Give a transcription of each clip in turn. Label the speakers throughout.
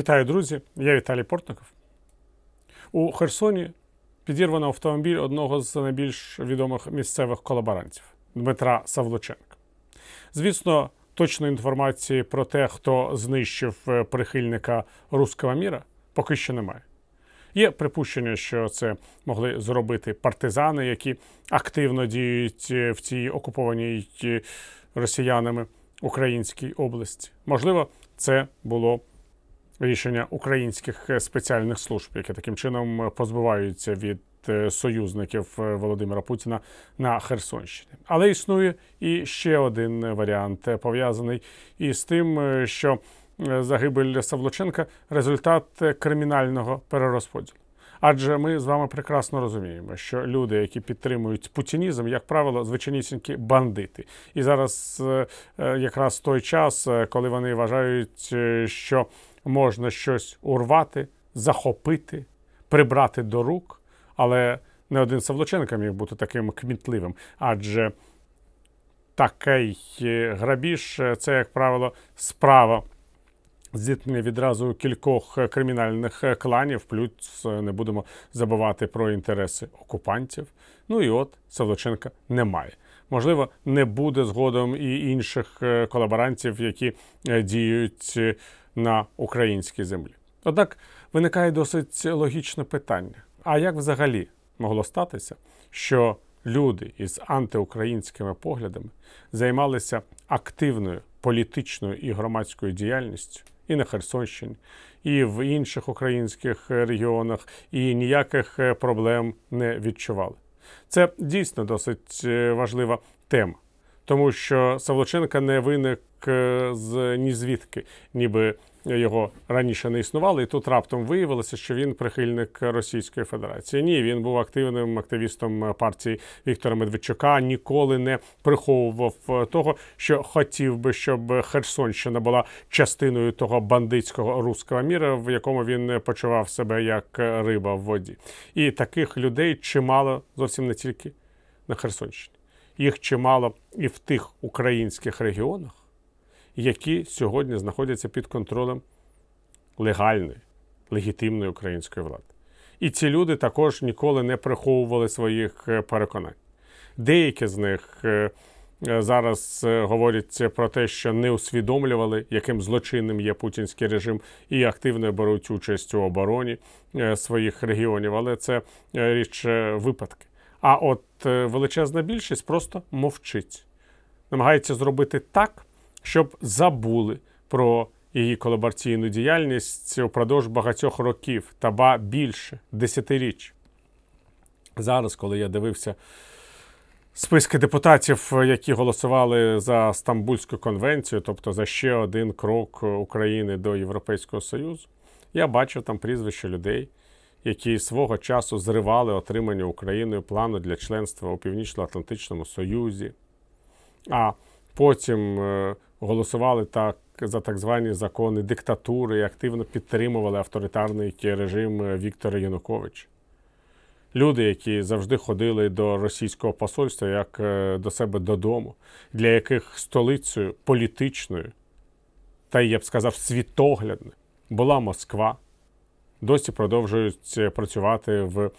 Speaker 1: Вітаю, друзі! Я Віталій Портников. У Херсоні підірвано автомобіль одного з найбільш відомих місцевих колаборантів Дмитра Савлоченка. Звісно, точної інформації про те, хто знищив е, прихильника руского міра, поки що немає. Є припущення, що це могли зробити партизани, які активно діють е, в цій окупованій е, росіянами українській області. Можливо, це було рішення українських е, спеціальних служб, які таким чином е, позбуваються від е, союзників Володимира Путіна на Херсонщині. Але існує і ще один варіант, пов'язаний із тим, що загибель Савлоченка результат кримінального перерозподілу. Адже ми з вами прекрасно розуміємо, що люди, які підтримують путінізм, як правило, звичайнісінькі бандити. І зараз якраз той час, коли вони вважають, що можна щось урвати, захопити, прибрати до рук. Але не один Савлоченко міг бути таким кмітливим, адже такий е, грабіж е, це, як правило, справа зіткнення відразу кількох е, кримінальних кланів, плюс не будемо забувати про інтереси окупантів. Ну і от Савлоченка немає. Можливо, не буде згодом і інших колаборантів, які діють на українській землі. Однак виникає досить логічне питання: а як взагалі могло статися, що люди із антиукраїнськими поглядами займалися активною політичною і громадською діяльністю і на Херсонщині, і в інших українських регіонах, і ніяких е, проблем не відчували? Це дійсно досить е, важлива тема, тому що Савлоченка не виник е, з ні звідки, ніби його раніше не існувало, і тут раптом виявилося, що він прихильник Російської Федерації. Ні, він був активним активістом партії Віктора Медведчука. Ніколи не приховував того, що хотів би, щоб Херсонщина була частиною того бандитського руського міра, в якому він почував себе як риба в воді. І таких людей чимало зовсім не тільки на Херсонщині. Їх чимало і в тих українських регіонах, які сьогодні знаходяться під контролем легальної, легітимної української влади. І ці люди також ніколи не приховували своїх е, переконань. Деякі з них е, е, зараз говорять про те, що не усвідомлювали, яким злочинним є путінський режим, і активно беруть участь у обороні своїх регіонів, але це річ випадки. А от величезна більшість просто мовчить, намагається зробити так, щоб забули про її колабораційну діяльність упродовж багатьох років та ба більше десятиріч. Зараз, коли я дивився списки депутатів, які голосували за Стамбульську конвенцію, тобто за ще один крок України до Європейського Союзу, я бачив там прізвища людей. Які свого часу зривали отримання Україною плану для членства у Північно-Атлантичному Союзі, а потім е, голосували так за так звані закони диктатури і активно підтримували авторитарний режим е, Віктора Януковича. Люди, які завжди ходили до російського посольства як е, до себе додому, для яких столицею політичною, та я б сказав, світоглядною була Москва, досі продовжують е, працювати в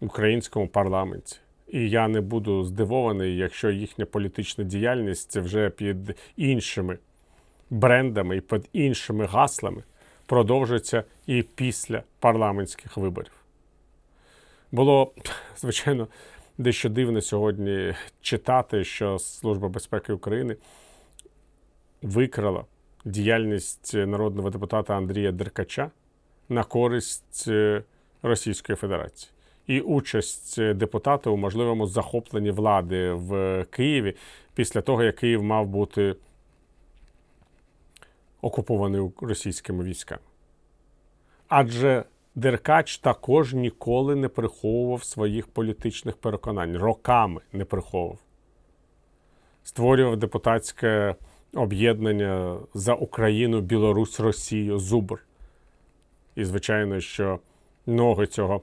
Speaker 1: українському парламенті. І я не буду здивований, якщо їхня політична діяльність вже під іншими брендами і під іншими гаслами продовжиться і після парламентських виборів. Було звичайно дещо дивно сьогодні читати, що Служба безпеки України викрала діяльність народного депутата Андрія Деркача на користь е, Російської Федерації і участь депутата у можливому захопленні влади в Києві після того, як Київ мав бути окупований російськими військами. Адже Деркач також ніколи не приховував своїх політичних переконань, роками не приховував. Створював депутатське об'єднання за Україну, Білорусь, Росію, Зубр. І, звичайно, що ноги цього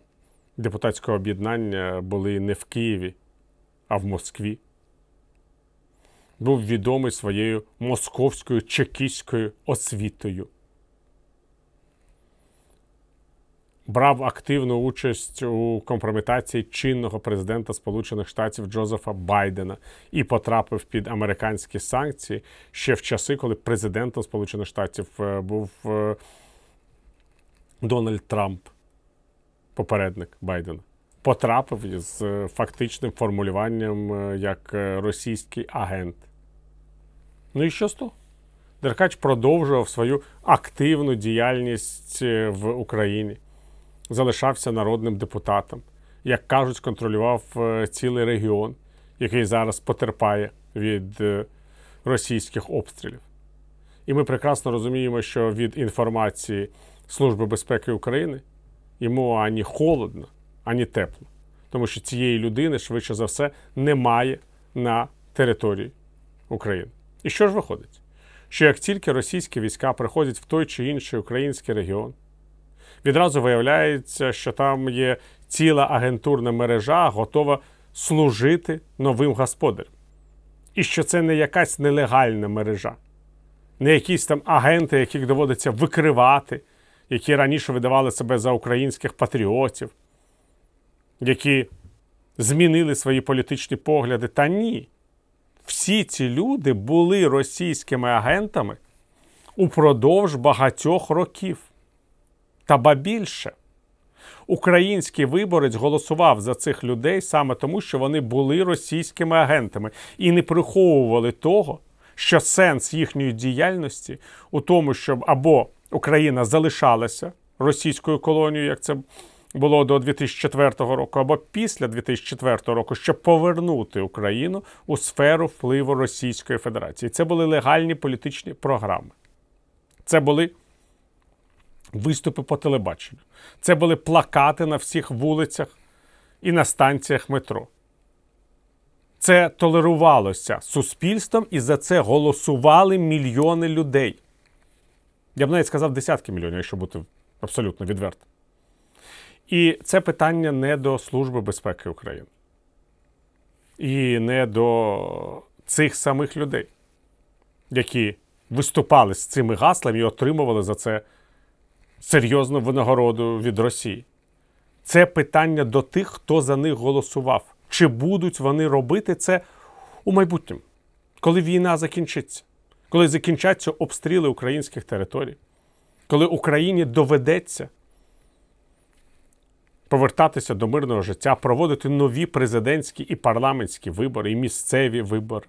Speaker 1: депутатського об'єднання були не в Києві, а в Москві. Був відомий своєю московською чекістською освітою. Брав активну участь у компрометації чинного президента Сполучених Штатів Джозефа Байдена і потрапив під американські санкції ще в часи, коли президентом Сполучених Штатів е, був е, Дональд Трамп попередник Байдена. Потрапив з е, фактичним формулюванням е, як е, російський агент. Ну і що з того? Деркач продовжував свою активну діяльність в Україні, залишався народним депутатом, як кажуть, контролював цілий регіон, який зараз потерпає від російських обстрілів. І ми прекрасно розуміємо, що від інформації Служби безпеки України йому ані холодно, ані тепло, тому що цієї людини, швидше за все, немає на території України. І що ж виходить? Що як тільки російські війська приходять в той чи інший український регіон, відразу виявляється, що там є ціла агентурна мережа, готова служити новим господарям. І що це не якась нелегальна мережа, не якісь там агенти, яких доводиться викривати які раніше видавали себе за українських патріотів, які змінили свої політичні погляди. Та ні. Всі ці люди були російськими агентами упродовж багатьох років. Та ба більше, український виборець голосував за цих людей саме тому, що вони були російськими агентами і не приховували того що сенс їхньої діяльності у тому, щоб або Україна залишалася російською колонією, як це було до 2004 року, або після 2004 року, щоб повернути Україну у сферу впливу Російської Федерації. Це були легальні політичні програми. Це були виступи по телебаченню. Це були плакати на всіх вулицях і на станціях метро. Це толерувалося суспільством і за це голосували мільйони людей. Я б навіть сказав десятки мільйонів, якщо бути абсолютно відвертим. І це питання не до Служби безпеки України. І не до цих самих людей, які виступали з цими гаслами і отримували за це серйозну винагороду від Росії. Це питання до тих, хто за них голосував чи будуть вони робити це у майбутньому, коли війна закінчиться, коли закінчаться обстріли українських територій, коли Україні доведеться повертатися до мирного життя, проводити нові президентські і парламентські вибори, і місцеві вибори.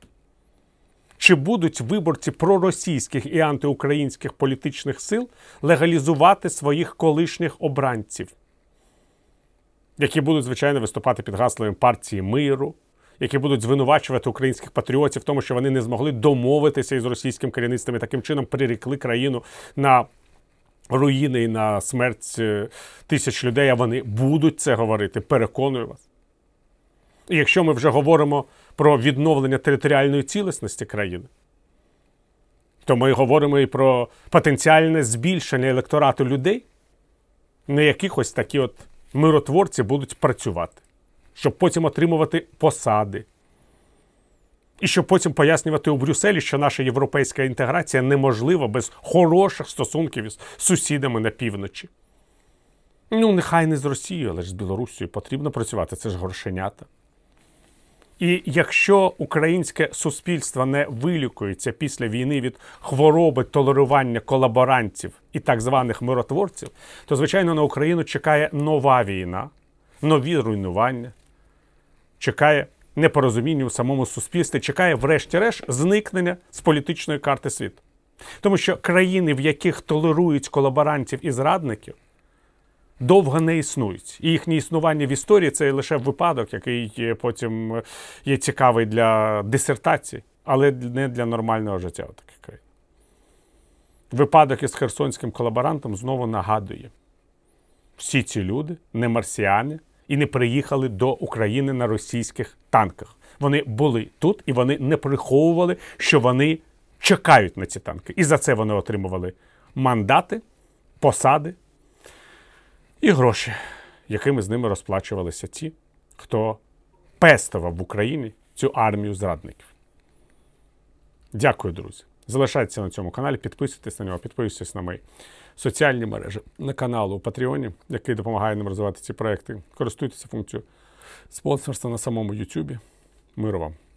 Speaker 1: Чи будуть виборці проросійських і антиукраїнських політичних сил легалізувати своїх колишніх обранців? які будуть, звичайно, виступати під гаслами партії миру, які будуть звинувачувати українських патріотів, в тому що вони не змогли домовитися із російським керівництвом і таким чином прирікли країну на руїни і на смерть е, тисяч людей. А вони будуть це говорити, переконую вас. І якщо ми вже говоримо про відновлення територіальної цілісності країни, то ми говоримо і про потенціальне збільшення електорату людей, не якихось такі от миротворці будуть працювати, щоб потім отримувати посади. І щоб потім пояснювати у Брюсселі, що наша європейська інтеграція неможлива без хороших стосунків із сусідами на півночі. Ну, нехай не з Росією, але ж з Білорусією потрібно працювати. Це ж горшенята. І якщо українське суспільство не вилікується після війни від хвороби толерування колаборантів і так званих миротворців, то звичайно на Україну чекає нова війна, нові руйнування, чекає непорозуміння у самому суспільстві, чекає, врешті-решт, зникнення з політичної карти світу. Тому що країни, в яких толерують колаборантів і зрадників, довго не існують, і їхнє існування в історії це лише випадок, який потім е, є цікавий для дисертації, але не для нормального життя в таких країн. Випадок із херсонським колаборантом знову нагадує: всі ці люди не марсіани і не приїхали до України на російських танках. Вони були тут і вони не приховували, що вони чекають на ці танки. І за це вони отримували мандати, посади і гроші, якими з ними розплачувалися ті, хто пестував в Україні цю армію зрадників. Дякую, друзі. Залишайтеся на цьому каналі, підписуйтесь на нього, підписуйтесь на мої соціальні мережі, на канал у Патреоні, який допомагає нам розвивати ці проекти. Користуйтеся функцією спонсорства на самому Ютубі. Миру вам!